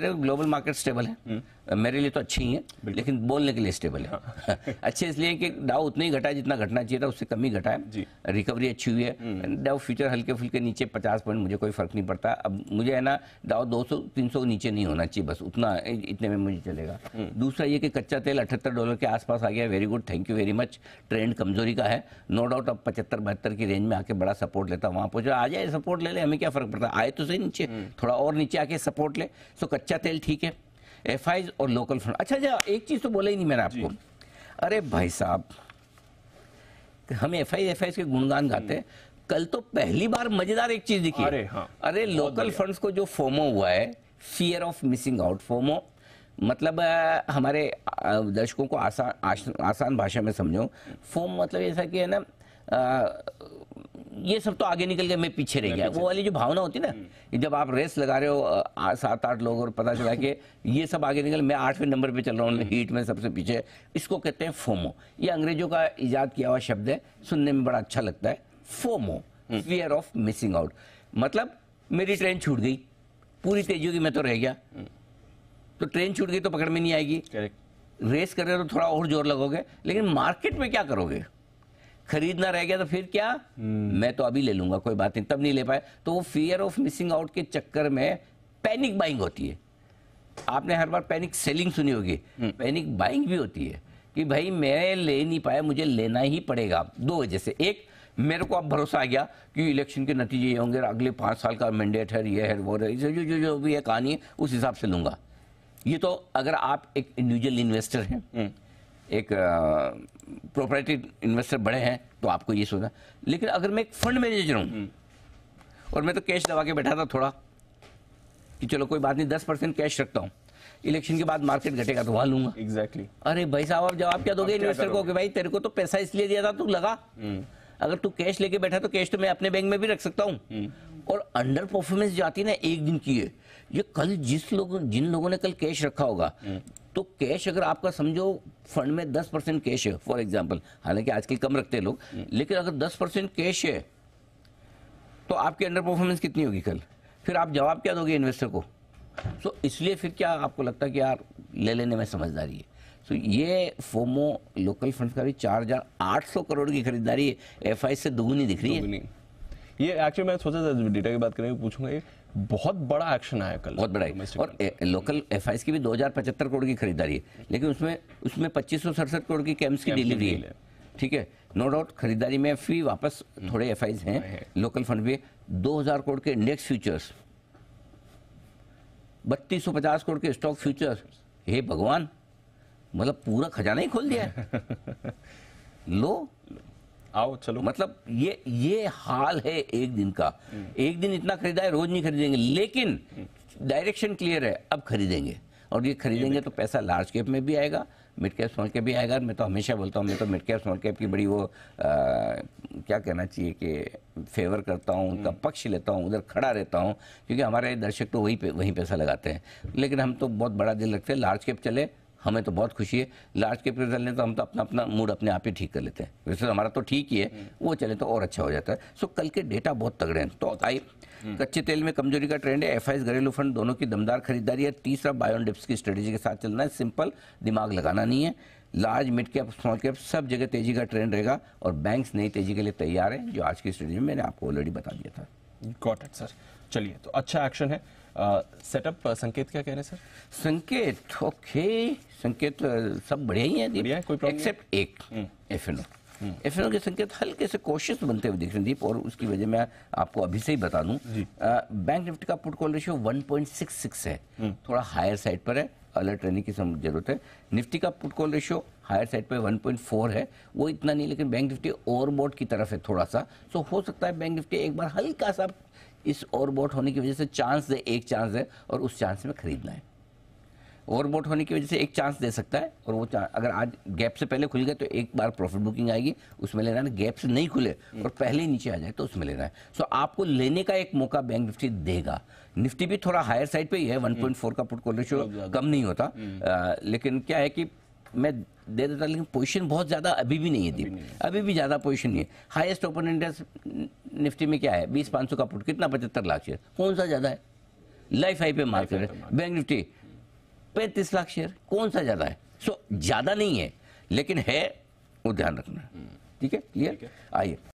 तरह global market stable है हम्म। मेरे लिए तो अच्छी ही है लेकिन बोलने के लिए स्टेबल है हाँ। अच्छे इसलिए कि डाउ उतना ही घटा जितना घटना चाहिए था उससे कम ही घटा है रिकवरी अच्छी हुई है डाउ हम्म। फ्यूचर हल्के फुल्के नीचे पचास पॉइंट मुझे कोई फर्क नहीं पड़ता अब मुझे है ना डाउ दो सौ तीन सौ नीचे नहीं होना चाहिए बस उतना इतने में मुझे चलेगा हम्म। दूसरा ये कि कच्चा तेल अठहत्तर डॉलर के आसपास आ गया very good thank you very much trend कमजोरी का है नो डाउट अब पचहत्तर बहत्तर की रेंज में आके बड़ा सपोर्ट लेता वहां पहुंचा आ जाए सपोर्ट ले ले हमें क्या फर्क पड़ता है आए तो सही नीचे थोड़ा और नीचे आके सपोर्ट ले सो कच्चा कच्चा तेल ठीक है एफ और लोकल फ्रंट अच्छा जा अच्छा, एक चीज़ तो बोला ही नहीं मैंने आपको अरे भाई साहब हम एफ आई एफ के गुणगान हम्म। गाते हैं कल तो पहली बार मजेदार एक चीज दिखी अरे हाँ, अरे लोकल फंड्स को जो फोमो हुआ है fear of missing out FOMO मतलब आ, हमारे दर्शकों को आसान आसान भाषा में समझो फोम मतलब ऐसा कि है ना ये सब तो आगे निकल गया मैं पीछे रह गया वो वाली जो भावना होती है ना हम्म। जब आप रेस लगा रहे हो सात आठ लोग और पता चला कि ये सब आगे निकल मैं आठवें नंबर पे चल रहा हूँ हीट में सबसे पीछे इसको कहते हैं फोमो ये अंग्रेजों का ईजाद किया हुआ शब्द है सुनने में बड़ा अच्छा लगता है FOMO fear of missing out मतलब मेरी ट्रेन छूट गई पूरी तेजी की मैं तो रह गया हम्म। तो ट्रेन छूट गई तो पकड़ में नहीं आएगी रेस कर रहे हो तो थोड़ा और जोर लगोगे लेकिन मार्केट में क्या करोगे खरीदना रह गया तो फिर क्या हम्म। मैं तो अभी ले लूंगा कोई बात नहीं तब नहीं ले पाए तो वो फियर ऑफ मिसिंग आउट के चक्कर में पैनिक बाइंग होती है आपने हर बार पैनिक सेलिंग सुनी होगी पैनिक हम्म। बाइंग भी होती है कि भाई मैं ले नहीं पाया मुझे लेना ही पड़ेगा दो वजह से एक मेरे को अब भरोसा आ गया कि इलेक्शन के नतीजे ये होंगे अगले पाँच साल का मैंडेट है ये है वो है जो जो जो भी है कहानी है उस हिसाब से लूंगा ये तो अगर आप एक इंडिविजुअल इन्वेस्टर हैं हम्म। एक प्रोपर्टी इन्वेस्टर बड़े हैं तो आपको ये सोचना लेकिन अगर मैं एक फंड मैनेजर हूँ हम्म। और मैं तो कैश दबा के बैठा था थोड़ा कि चलो कोई बात नहीं दस परसेंट कैश रखता हूँ इलेक्शन के बाद मार्केट घटेगा तो वहां लूंगा एग्जैक्टली exactly. अरे भाई साहब आप जवाब क्या दोगे इन्वेस्टर को कि भाई तेरे को तो पैसा इसलिए दिया था तू लगा हम्म। अगर तू कैश लेके बैठा तो कैश तो मैं अपने बैंक में भी रख सकता हूँ हम्म। और अंडर परफॉर्मेंस जो आती है ना एक दिन की है ये कल जिस लोग जिन लोगों ने कल कैश रखा होगा तो कैश अगर आपका समझो फंड में 10 परसेंट कैश है फॉर एग्जांपल हालांकि आजकल कम रखते हैं लोग हम्म। लेकिन अगर 10 परसेंट कैश है तो आपकी अंडर परफॉर्मेंस कितनी होगी कल फिर आप जवाब क्या दोगे इन्वेस्टर को सो so, इसलिए फिर क्या आपको लगता है कि यार ले लेने में समझदारी है सो so, ये फोमो लोकल फंड का भी चार हजार आठ सौ करोड़ की खरीदारी एफ से दुगुनी दिख रही है ये एक्चुअली मैं सोचा था डेटा की बात करेंगे पूछूंगा बहुत बड़ा एक्शन आया कल बहुत बड़ा और ए, लोकल एफ की भी दो करोड़ की खरीदारी है लेकिन उसमें उसमें पच्चीस करोड़ की कैम्स की डिलीवरी है ठीक है नो डाउट खरीदारी में फी वापस थोड़े एफ हैं लोकल फंड भी दो करोड़ के इंडेक्स फ्यूचर्स बत्तीस सौ पचास करोड़ के स्टॉक फ्यूचर्स हे भगवान मतलब पूरा खजाना ही खोल दिया लो आओ चलो मतलब ये ये हाल है एक दिन का एक दिन इतना खरीदा है रोज नहीं खरीदेंगे लेकिन डायरेक्शन क्लियर है अब खरीदेंगे और ये खरीदेंगे तो पैसा लार्ज कैप में भी आएगा मिड कैप स्मॉल कैप भी आएगा मैं तो हमेशा बोलता हूँ मैं तो मिड कैप स्मॉल कैप की बड़ी वो आ, क्या कहना चाहिए कि फेवर करता हूँ उनका हम्म। पक्ष लेता हूँ उधर खड़ा रहता हूँ क्योंकि हमारे दर्शक तो वही पे, वहीं पैसा लगाते हैं लेकिन हम तो बहुत बड़ा दिल रखते हैं लार्ज कैप चले हमें तो बहुत खुशी है लार्ज प्रेजल ने तो हम तो अपना अपना मूड अपने आप ही ठीक कर लेते हैं वैसे तो हमारा तो ठीक ही है हम्म। वो चले तो और अच्छा हो जाता है सो कल के डेटा बहुत तगड़े हैं तो आई हम्म। कच्चे तेल में कमजोरी का ट्रेंड है एफ घरेलू फंड दोनों की दमदार खरीदारी है तीसरा बायोन डिप्स की स्ट्रेटेजी के साथ चलना है सिंपल दिमाग लगाना नहीं है large mid cap small cap सब जगह तेजी का ट्रेंड रहेगा और बैंक्स नई तेजी के लिए तैयार हैं जो आज की स्ट्रेटेजी में मैंने आपको ऑलरेडी बता दिया था गॉट इट सर चलिए तो अच्छा एक्शन है सेटअप संकेत क्या कह रहे हैं सर संकेत ओके संकेत सब बढ़िया ही है बढ़िया कोई प्रॉब्लम एक्सेप्ट एक एफ एन ओ एफएनओ के संकेत हल्के से कोशिश बनते हुए दिख रहे दीप और उसकी वजह मैं आपको अभी से ही बता दूं बैंक निफ्टी का पुट कॉल रेशियो 1.66 है हम्म। थोड़ा हायर साइड पर है अलर्ट रहने की जरूरत है निफ्टी का put call ratio higher side पर 1.4 है वो इतना नहीं लेकिन बैंक निफ्टी ओवरबोर्ड की तरफ है थोड़ा सा सो हो सकता है बैंक निफ्टी एक बार हल्का सा इस ओवरबोट होने की वजह से चांस दे एक चांस दे और उस चांस में खरीदना है ओवरबोट होने की वजह से एक चांस दे सकता है और वो अगर आज गैप से पहले खुल गए तो एक बार प्रॉफिट बुकिंग आएगी उसमें लेना है गैप से नहीं खुले हम्म। और पहले ही नीचे आ जाए तो उसमें लेना है सो आपको लेने का एक मौका बैंक निफ्टी देगा निफ्टी भी थोड़ा हायर साइड पे ही है 1.4 हम्म। का पुट कॉल रेशियो कम नहीं होता आ, हम्म। लेकिन क्या है कि मैं दे देता लेकिन पोजीशन बहुत ज़्यादा अभी भी नहीं है दीप अभी भी ज़्यादा पोजीशन नहीं है हाईएस्ट ओपन इंटरेस्ट निफ्टी में क्या है बीस पाँच सौ का पुट कितना पचहत्तर लाख शेयर कौन सा ज़्यादा है लाइफ हाई पे मार्केट है बैंक निफ्टी पैंतीस लाख शेयर कौन सा ज़्यादा है सो ज़्यादा नहीं है लेकिन है वो ध्यान रखना हम्म। ठीक है क्लियर आइए